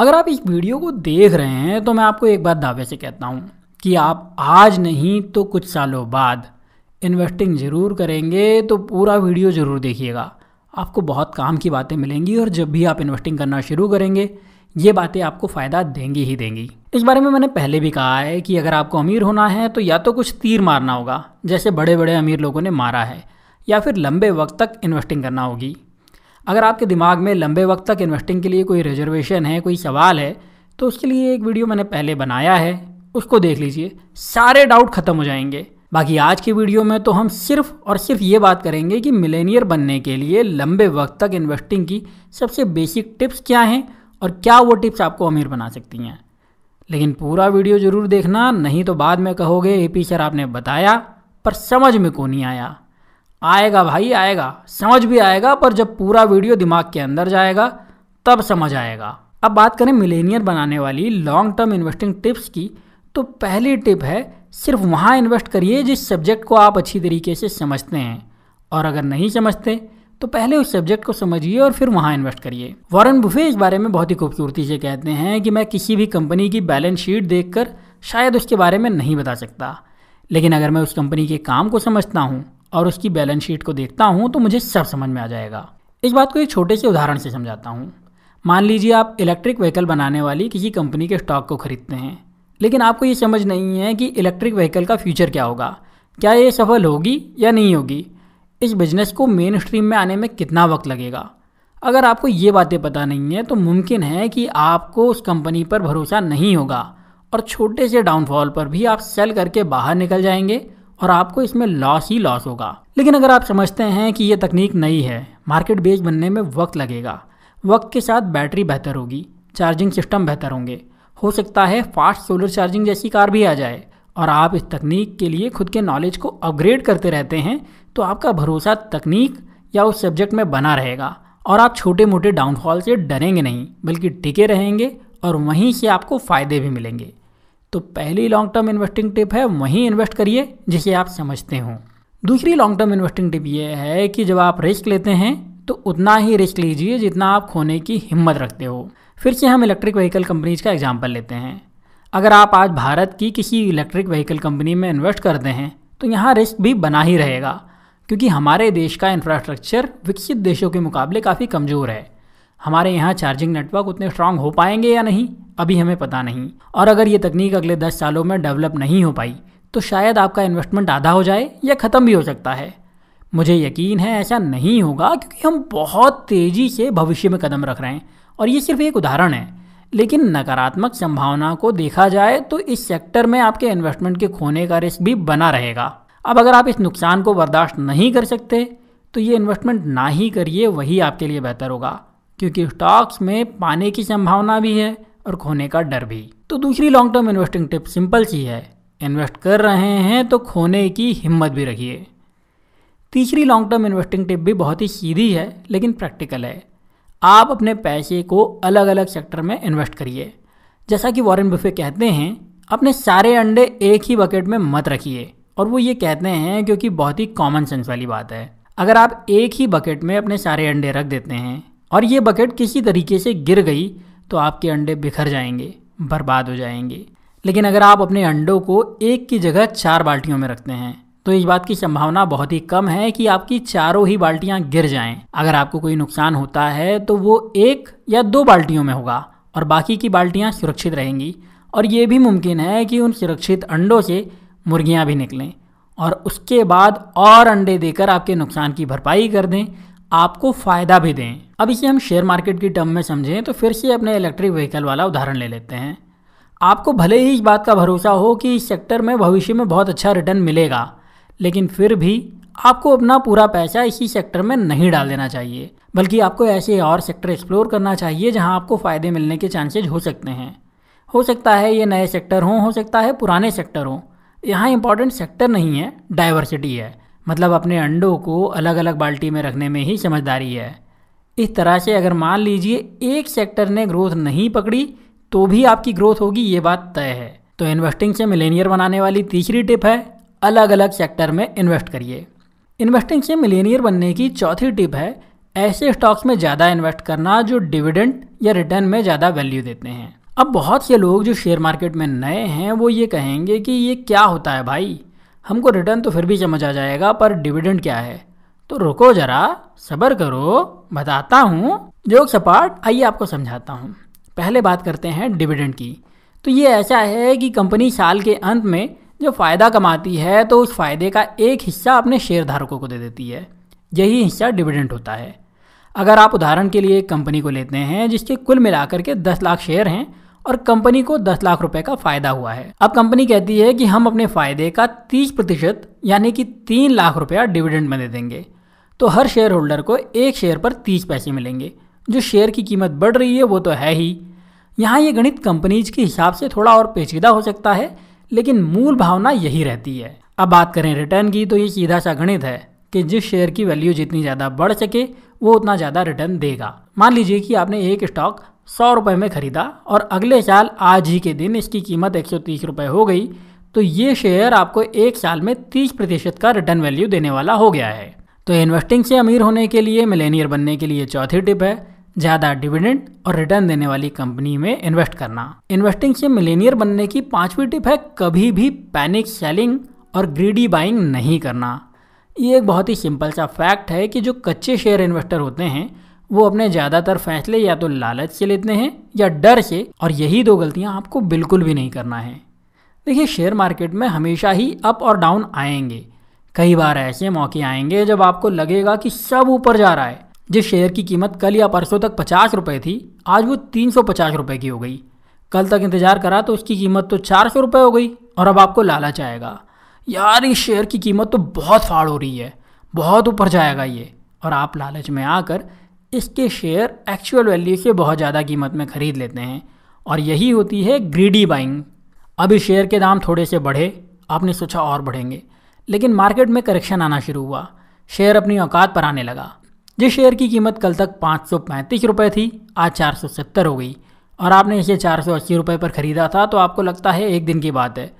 अगर आप इस वीडियो को देख रहे हैं तो मैं आपको एक बात दावे से कहता हूँ कि आप आज नहीं तो कुछ सालों बाद इन्वेस्टिंग ज़रूर करेंगे तो पूरा वीडियो ज़रूर देखिएगा आपको बहुत काम की बातें मिलेंगी और जब भी आप इन्वेस्टिंग करना शुरू करेंगे ये बातें आपको फ़ायदा देंगी ही देंगी इस बारे में मैंने पहले भी कहा है कि अगर आपको अमीर होना है तो या तो कुछ तीर मारना होगा जैसे बड़े बड़े अमीर लोगों ने मारा है या फिर लंबे वक्त तक इन्वेस्टिंग करना होगी अगर आपके दिमाग में लंबे वक्त तक इन्वेस्टिंग के लिए कोई रिजर्वेशन है कोई सवाल है तो उसके लिए एक वीडियो मैंने पहले बनाया है उसको देख लीजिए सारे डाउट खत्म हो जाएंगे बाकी आज की वीडियो में तो हम सिर्फ और सिर्फ ये बात करेंगे कि मिलेनियर बनने के लिए लंबे वक्त तक इन्वेस्टिंग की सबसे बेसिक टिप्स क्या हैं और क्या वो टिप्स आपको अमीर बना सकती हैं लेकिन पूरा वीडियो ज़रूर देखना नहीं तो बाद में कहोगे ए पी सर आपने बताया पर समझ में को नहीं आया आएगा भाई आएगा समझ भी आएगा पर जब पूरा वीडियो दिमाग के अंदर जाएगा तब समझ आएगा अब बात करें मिलेनियर बनाने वाली लॉन्ग टर्म इन्वेस्टिंग टिप्स की तो पहली टिप है सिर्फ वहाँ इन्वेस्ट करिए जिस सब्जेक्ट को आप अच्छी तरीके से समझते हैं और अगर नहीं समझते तो पहले उस सब्जेक्ट को समझिए और फिर वहाँ इन्वेस्ट करिए वॉरेन बुफे इस बारे में बहुत ही खूबसूरती से कहते हैं कि मैं किसी भी कंपनी की बैलेंस शीट देख शायद उसके बारे में नहीं बता सकता लेकिन अगर मैं उस कंपनी के काम को समझता हूँ और उसकी बैलेंस शीट को देखता हूँ तो मुझे सब समझ में आ जाएगा इस बात को एक छोटे से उदाहरण से समझाता हूँ मान लीजिए आप इलेक्ट्रिक व्हीकल बनाने वाली किसी कंपनी के स्टॉक को खरीदते हैं लेकिन आपको ये समझ नहीं है कि इलेक्ट्रिक व्हीकल का फ्यूचर क्या होगा क्या ये सफल होगी या नहीं होगी इस बिजनेस को मेन स्ट्रीम में आने में कितना वक्त लगेगा अगर आपको ये बातें पता नहीं है तो मुमकिन है कि आपको उस कंपनी पर भरोसा नहीं होगा और छोटे से डाउनफॉल पर भी आप सेल करके बाहर निकल जाएंगे और आपको इसमें लॉस ही लॉस होगा लेकिन अगर आप समझते हैं कि ये तकनीक नई है मार्केट बेस बनने में वक्त लगेगा वक्त के साथ बैटरी बेहतर होगी चार्जिंग सिस्टम बेहतर होंगे हो सकता है फास्ट सोलर चार्जिंग जैसी कार भी आ जाए और आप इस तकनीक के लिए खुद के नॉलेज को अपग्रेड करते रहते हैं तो आपका भरोसा तकनीक या उस सब्जेक्ट में बना रहेगा और आप छोटे मोटे डाउनफॉल से डरेंगे नहीं बल्कि टिके रहेंगे और वहीं से आपको फ़ायदे भी मिलेंगे तो पहली लॉन्ग टर्म इन्वेस्टिंग टिप है वहीं इन्वेस्ट करिए जिसे आप समझते हो दूसरी लॉन्ग टर्म इन्वेस्टिंग टिप ये है कि जब आप रिस्क लेते हैं तो उतना ही रिस्क लीजिए जितना आप खोने की हिम्मत रखते हो फिर से हम इलेक्ट्रिक व्हीकल कंपनीज का एग्जाम्पल लेते हैं अगर आप आज भारत की किसी इलेक्ट्रिक व्हीकल कंपनी में इन्वेस्ट करते हैं तो यहाँ रिस्क भी बना ही रहेगा क्योंकि हमारे देश का इंफ्रास्ट्रक्चर विकसित देशों के मुकाबले काफ़ी कमज़ोर है हमारे यहाँ चार्जिंग नेटवर्क उतने स्ट्रांग हो पाएंगे या नहीं अभी हमें पता नहीं और अगर ये तकनीक अगले दस सालों में डेवलप नहीं हो पाई तो शायद आपका इन्वेस्टमेंट आधा हो जाए या ख़त्म भी हो सकता है मुझे यकीन है ऐसा नहीं होगा क्योंकि हम बहुत तेज़ी से भविष्य में कदम रख रहे हैं और ये सिर्फ एक उदाहरण है लेकिन नकारात्मक संभावना को देखा जाए तो इस सेक्टर में आपके इन्वेस्टमेंट के खोने का रिस्क भी बना रहेगा अब अगर आप इस नुकसान को बर्दाश्त नहीं कर सकते तो ये इन्वेस्टमेंट ना ही करिए वही आपके लिए बेहतर होगा क्योंकि स्टॉक्स में पाने की संभावना भी है और खोने का डर भी तो दूसरी long term investing tip simple सी है इन्वेस्ट कर रहे हैं तो खोने की हिम्मत भी रखिए तीसरी लॉन्ग टर्म इन्वेस्टिंग टिप भी बहुत ही सीधी है लेकिन प्रैक्टिकल है आप अपने पैसे को अलग अलग सेक्टर में इन्वेस्ट करिए जैसा कि वॉरेन बुफे कहते हैं अपने सारे अंडे एक ही बकेट में मत रखिए और वो ये कहते हैं क्योंकि बहुत ही कॉमन सेंस वाली बात है अगर आप एक ही बकेट में अपने सारे अंडे रख देते हैं और ये बकेट किसी तरीके से गिर गई तो आपके अंडे बिखर जाएंगे बर्बाद हो जाएंगे लेकिन अगर आप अपने अंडों को एक की जगह चार बाल्टियों में रखते हैं तो इस बात की संभावना बहुत ही कम है कि आपकी चारों ही बाल्टियाँ गिर जाएं। अगर आपको कोई नुकसान होता है तो वो एक या दो बाल्टियों में होगा और बाकी की बाल्टियाँ सुरक्षित रहेंगी और ये भी मुमकिन है कि उन सुरक्षित अंडों से मुर्गियाँ भी निकलें और उसके बाद और अंडे देकर आपके नुकसान की भरपाई कर दें आपको फायदा भी दें अब इसे हम शेयर मार्केट की टर्म में समझें तो फिर से अपने इलेक्ट्रिक व्हीकल वाला उदाहरण ले लेते हैं आपको भले ही इस बात का भरोसा हो कि इस सेक्टर में भविष्य में बहुत अच्छा रिटर्न मिलेगा लेकिन फिर भी आपको अपना पूरा पैसा इसी सेक्टर में नहीं डाल देना चाहिए बल्कि आपको ऐसे और सेक्टर एक्सप्लोर करना चाहिए जहां आपको फ़ायदे मिलने के चांसेज हो सकते हैं हो सकता है ये नए सेक्टर हों हो सकता है पुराने सेक्टर हों यहाँ इंपॉर्टेंट सेक्टर नहीं है डाइवर्सिटी है मतलब अपने अंडों को अलग अलग बाल्टी में रखने में ही समझदारी है इस तरह से अगर मान लीजिए एक सेक्टर ने ग्रोथ नहीं पकड़ी तो भी आपकी ग्रोथ होगी ये बात तय है तो इन्वेस्टिंग से मिलेनियर बनाने वाली तीसरी टिप है अलग अलग सेक्टर में इन्वेस्ट करिए इन्वेस्टिंग से मिलेनियर बनने की चौथी टिप है ऐसे स्टॉक्स में ज़्यादा इन्वेस्ट करना जो डिविडेंड या रिटर्न में ज़्यादा वैल्यू देते हैं अब बहुत से लोग जो शेयर मार्केट में नए हैं वो ये कहेंगे कि ये क्या होता है भाई हमको रिटर्न तो फिर भी समझ आ जाएगा पर डिविडेंड क्या है तो रुको जरा सब्र करो बताता हूँ जोक सपाट आइए आपको समझाता हूँ पहले बात करते हैं डिविडेंड की तो ये ऐसा है कि कंपनी साल के अंत में जो फ़ायदा कमाती है तो उस फ़ायदे का एक हिस्सा अपने शेयर धारकों को दे देती है यही हिस्सा डिविडेंड होता है अगर आप उदाहरण के लिए एक कंपनी को लेते हैं जिसके कुल मिलाकर के दस लाख शेयर हैं और कंपनी को दस लाख रुपए का फायदा हुआ है अब कंपनी कहती है कि हम अपने फायदे का तीस प्रतिशत यानी कि तीन लाख रुपया डिविडेंड में दे देंगे तो हर शेयर होल्डर को एक शेयर पर तीस पैसे मिलेंगे जो शेयर की कीमत बढ़ रही है वो तो है ही यहाँ ये गणित कंपनीज के हिसाब से थोड़ा और पेचीदा हो सकता है लेकिन मूल भावना यही रहती है अब बात करें रिटर्न की तो ये सीधा सा गणित है कि जिस शेयर की वैल्यू जितनी ज़्यादा बढ़ सके वो उतना ज़्यादा रिटर्न देगा मान लीजिए कि आपने एक स्टॉक सौ रुपये में ख़रीदा और अगले साल आज ही के दिन इसकी कीमत एक सौ तीस रुपये हो गई तो ये शेयर आपको एक साल में तीस प्रतिशत का रिटर्न वैल्यू देने वाला हो गया है तो इन्वेस्टिंग से अमीर होने के लिए मिलेनियर बनने के लिए चौथी टिप है ज़्यादा डिविडेंड और रिटर्न देने वाली कंपनी में इन्वेस्ट करना इन्वेस्टिंग से मिलेनियर बनने की पांचवी टिप है कभी भी पैनिक सेलिंग और ग्रीडी बाइंग नहीं करना ये एक बहुत ही सिंपल सा फैक्ट है कि जो कच्चे शेयर इन्वेस्टर होते हैं वो अपने ज़्यादातर फैसले या तो लालच से लेते हैं या डर से और यही दो गलतियाँ आपको बिल्कुल भी नहीं करना है देखिए शेयर मार्केट में हमेशा ही अप और डाउन आएंगे कई बार ऐसे मौके आएंगे जब आपको लगेगा कि सब ऊपर जा रहा है जिस शेयर की कीमत कल या परसों तक पचास रुपये थी आज वो तीन सौ पचास रुपये की हो गई कल तक इंतज़ार करा तो उसकी कीमत तो चार सौ रुपये हो गई और अब आपको लालच आएगा यार इस शेयर की कीमत तो बहुत फाड़ हो रही है बहुत ऊपर जाएगा ये और आप लालच में आकर इसके शेयर एक्चुअल वैल्यू से बहुत ज़्यादा कीमत में ख़रीद लेते हैं और यही होती है ग्रीडी बाइंग अभी शेयर के दाम थोड़े से बढ़े आपने सोचा और बढ़ेंगे लेकिन मार्केट में करेक्शन आना शुरू हुआ शेयर अपनी औकात पर आने लगा जिस शेयर की कीमत कल तक पाँच सौ पैंतीस रुपये थी आज चार सौ सत्तर हो गई और आपने इसे चार सौ अस्सी रुपये पर ख़रीदा था तो आपको लगता है एक दिन की बात है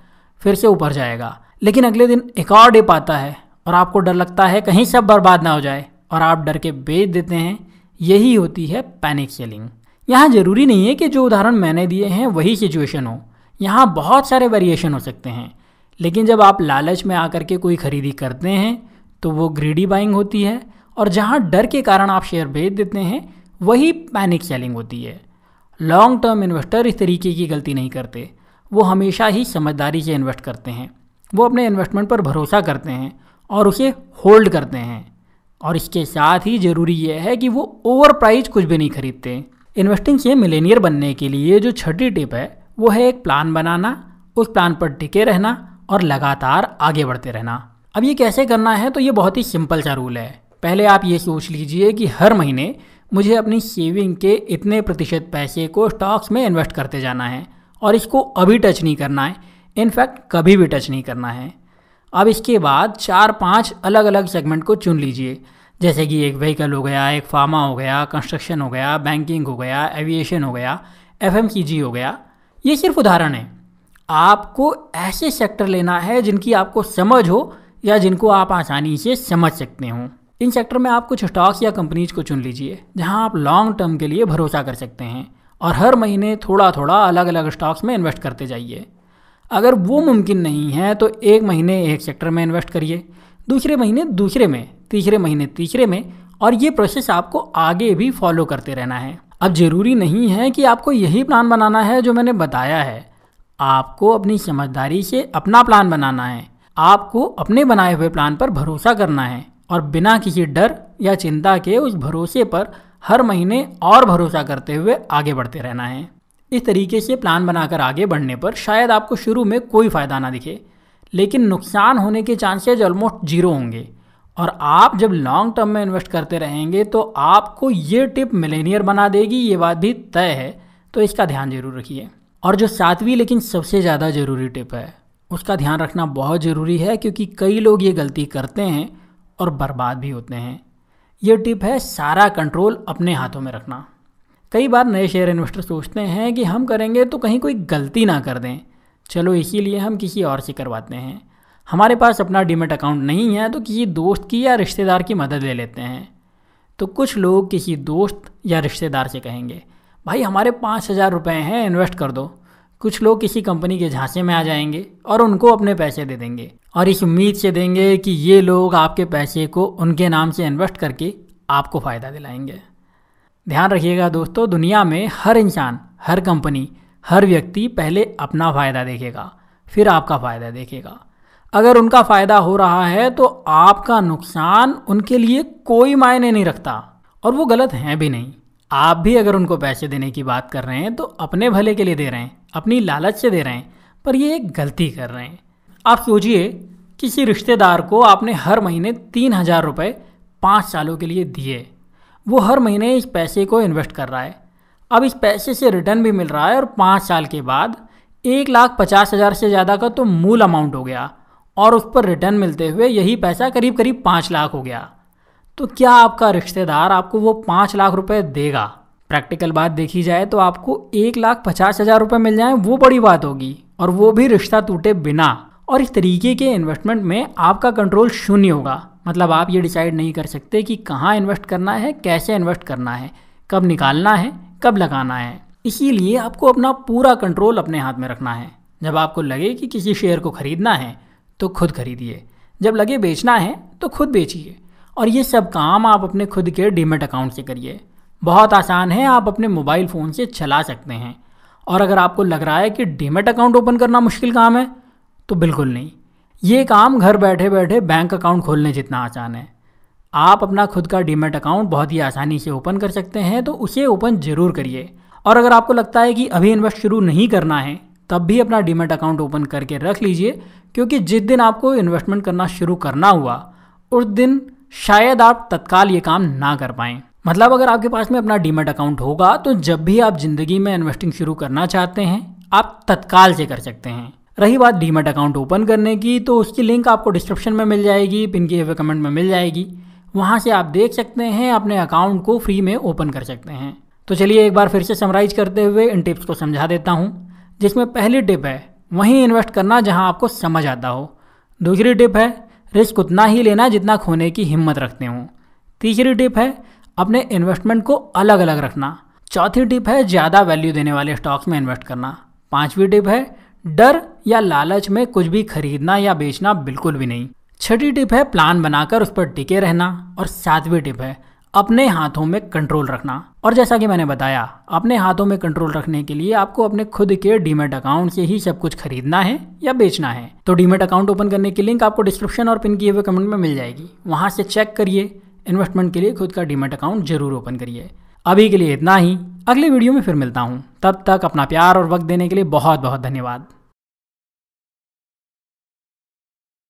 फिर से ऊपर जाएगा लेकिन अगले दिन एक और डिप आता है और आपको डर लगता है कहीं सब बर्बाद ना हो जाए और आप डर के बेच देते हैं यही होती है पैनिक सेलिंग यहाँ ज़रूरी नहीं है कि जो उदाहरण मैंने दिए हैं वही सिचुएशन हो यहाँ बहुत सारे वेरिएशन हो सकते हैं लेकिन जब आप लालच में आकर के कोई खरीदी करते हैं तो वो ग्रीडी बाइंग होती है और जहाँ डर के कारण आप शेयर बेच देते हैं वही पैनिक सेलिंग होती है लॉन्ग टर्म इन्वेस्टर इस तरीके की गलती नहीं करते वो हमेशा ही समझदारी से इन्वेस्ट करते हैं वो अपने इन्वेस्टमेंट पर भरोसा करते हैं और उसे होल्ड करते हैं और इसके साथ ही ज़रूरी यह है कि वो ओवर प्राइज कुछ भी नहीं खरीदते इन्वेस्टिंग से मिलेनियर बनने के लिए जो छठी टिप है वो है एक प्लान बनाना उस प्लान पर टिके रहना और लगातार आगे बढ़ते रहना अब ये कैसे करना है तो ये बहुत ही सिंपल सा रूल है पहले आप ये सोच लीजिए कि हर महीने मुझे अपनी सेविंग के इतने प्रतिशत पैसे को स्टॉक्स में इन्वेस्ट करते जाना है और इसको अभी टच नहीं करना है इनफैक्ट कभी भी टच नहीं करना है अब इसके बाद चार पांच अलग अलग सेगमेंट को चुन लीजिए जैसे कि एक व्हीकल हो गया एक फार्मा हो गया कंस्ट्रक्शन हो गया बैंकिंग हो गया एविएशन हो गया एफ हो गया ये सिर्फ उदाहरण है आपको ऐसे सेक्टर लेना है जिनकी आपको समझ हो या जिनको आप आसानी से समझ सकते हो इन सेक्टर में आप कुछ स्टॉक्स या कंपनीज को चुन लीजिए जहां आप लॉन्ग टर्म के लिए भरोसा कर सकते हैं और हर महीने थोड़ा थोड़ा अलग अलग स्टॉक्स में इन्वेस्ट करते जाइए अगर वो मुमकिन नहीं है तो एक महीने एक सेक्टर में इन्वेस्ट करिए दूसरे महीने दूसरे में तीसरे महीने तीसरे में और ये प्रोसेस आपको आगे भी फॉलो करते रहना है अब ज़रूरी नहीं है कि आपको यही प्लान बनाना है जो मैंने बताया है आपको अपनी समझदारी से अपना प्लान बनाना है आपको अपने बनाए हुए प्लान पर भरोसा करना है और बिना किसी डर या चिंता के उस भरोसे पर हर महीने और भरोसा करते हुए आगे बढ़ते रहना है इस तरीके से प्लान बनाकर आगे बढ़ने पर शायद आपको शुरू में कोई फ़ायदा ना दिखे लेकिन नुकसान होने के चांसेज ऑलमोस्ट ज़ीरो होंगे और आप जब लॉन्ग टर्म में इन्वेस्ट करते रहेंगे तो आपको ये टिप मिलेनियर बना देगी ये बात भी तय है तो इसका ध्यान जरूर रखिए और जो सातवीं लेकिन सबसे ज़्यादा ज़रूरी टिप है उसका ध्यान रखना बहुत ज़रूरी है क्योंकि कई लोग ये गलती करते हैं और बर्बाद भी होते हैं ये टिप है सारा कंट्रोल अपने हाथों में रखना कई बार नए शेयर इन्वेस्टर सोचते हैं कि हम करेंगे तो कहीं कोई गलती ना कर दें चलो इसीलिए हम किसी और से करवाते हैं हमारे पास अपना डीमेट अकाउंट नहीं है तो किसी दोस्त की या रिश्तेदार की मदद ले लेते हैं तो कुछ लोग किसी दोस्त या रिश्तेदार से कहेंगे भाई हमारे पाँच हज़ार रुपये हैं इन्वेस्ट कर दो कुछ लोग किसी कंपनी के झांसे में आ जाएंगे और उनको अपने पैसे दे देंगे और इस उम्मीद से देंगे कि ये लोग आपके पैसे को उनके नाम से इन्वेस्ट करके आपको फ़ायदा दिलाएंगे ध्यान रखिएगा दोस्तों दुनिया में हर इंसान हर कंपनी हर व्यक्ति पहले अपना फ़ायदा देखेगा फिर आपका फ़ायदा देखेगा अगर उनका फ़ायदा हो रहा है तो आपका नुकसान उनके लिए कोई मायने नहीं रखता और वो गलत हैं भी नहीं आप भी अगर उनको पैसे देने की बात कर रहे हैं तो अपने भले के लिए दे रहे हैं अपनी लालच से दे रहे हैं पर ये एक गलती कर रहे हैं आप सोचिए किसी रिश्तेदार को आपने हर महीने तीन हज़ार रुपये पाँच सालों के लिए दिए वो हर महीने इस पैसे को इन्वेस्ट कर रहा है अब इस पैसे से रिटर्न भी मिल रहा है और पाँच साल के बाद एक लाख पचास हज़ार से ज़्यादा का तो मूल अमाउंट हो गया और उस पर रिटर्न मिलते हुए यही पैसा करीब करीब पाँच लाख हो गया तो क्या आपका रिश्तेदार आपको वो पाँच लाख रुपये देगा प्रैक्टिकल बात देखी जाए तो आपको एक लाख पचास हज़ार रुपये मिल जाए वो बड़ी बात होगी और वो भी रिश्ता टूटे बिना और इस तरीके के इन्वेस्टमेंट में आपका कंट्रोल शून्य होगा मतलब आप ये डिसाइड नहीं कर सकते कि कहाँ इन्वेस्ट करना है कैसे इन्वेस्ट करना है कब निकालना है कब लगाना है इसीलिए आपको अपना पूरा कंट्रोल अपने हाथ में रखना है जब आपको लगे कि किसी शेयर को ख़रीदना है तो खुद खरीदिए जब लगे बेचना है तो खुद बेचिए और ये सब काम आप अपने खुद के डीमेट अकाउंट से करिए बहुत आसान है आप अपने मोबाइल फ़ोन से चला सकते हैं और अगर आपको लग रहा है कि डीमेट अकाउंट ओपन करना मुश्किल काम है तो बिल्कुल नहीं ये काम घर बैठे बैठे बैंक अकाउंट खोलने जितना आसान है आप अपना खुद का डीमेट अकाउंट बहुत ही आसानी से ओपन कर सकते हैं तो उसे ओपन ज़रूर करिए और अगर आपको लगता है कि अभी इन्वेस्ट शुरू नहीं करना है तब भी अपना डीमेट अकाउंट ओपन करके रख लीजिए क्योंकि जिस दिन आपको इन्वेस्टमेंट करना शुरू करना हुआ उस दिन शायद आप तत्काल ये काम ना कर पाएँ मतलब अगर आपके पास में अपना डीमेट अकाउंट होगा तो जब भी आप ज़िंदगी में इन्वेस्टिंग शुरू करना चाहते हैं आप तत्काल से कर सकते हैं रही बात डीमेट अकाउंट ओपन करने की तो उसकी लिंक आपको डिस्क्रिप्शन में मिल जाएगी पिन के हुए कमेंट में मिल जाएगी वहाँ से आप देख सकते हैं अपने अकाउंट को फ्री में ओपन कर सकते हैं तो चलिए एक बार फिर से समराइज करते हुए इन टिप्स को समझा देता हूँ जिसमें पहली टिप है वहीं इन्वेस्ट करना जहाँ आपको समझ आता हो दूसरी टिप है रिस्क उतना ही लेना जितना खोने की हिम्मत रखते हों तीसरी टिप है अपने इन्वेस्टमेंट को अलग अलग रखना चौथी टिप है ज़्यादा वैल्यू देने वाले स्टॉक्स में इन्वेस्ट करना पाँचवीं टिप है डर या लालच में कुछ भी खरीदना या बेचना बिल्कुल भी नहीं छठी टिप है प्लान बनाकर उस पर टिके रहना और सातवीं टिप है अपने हाथों में कंट्रोल रखना और जैसा कि मैंने बताया अपने हाथों में कंट्रोल रखने के लिए आपको अपने खुद के डीमेट अकाउंट से ही सब कुछ खरीदना है या बेचना है तो डीमेट अकाउंट ओपन करने की लिंक आपको डिस्क्रिप्शन और पिन किए हुए कमेंट में मिल जाएगी वहां से चेक करिए इन्वेस्टमेंट के लिए खुद का डीमेट अकाउंट जरूर ओपन करिए अभी के लिए इतना ही अगले वीडियो में फिर मिलता हूँ तब तक अपना प्यार और वक्त देने के लिए बहुत बहुत धन्यवाद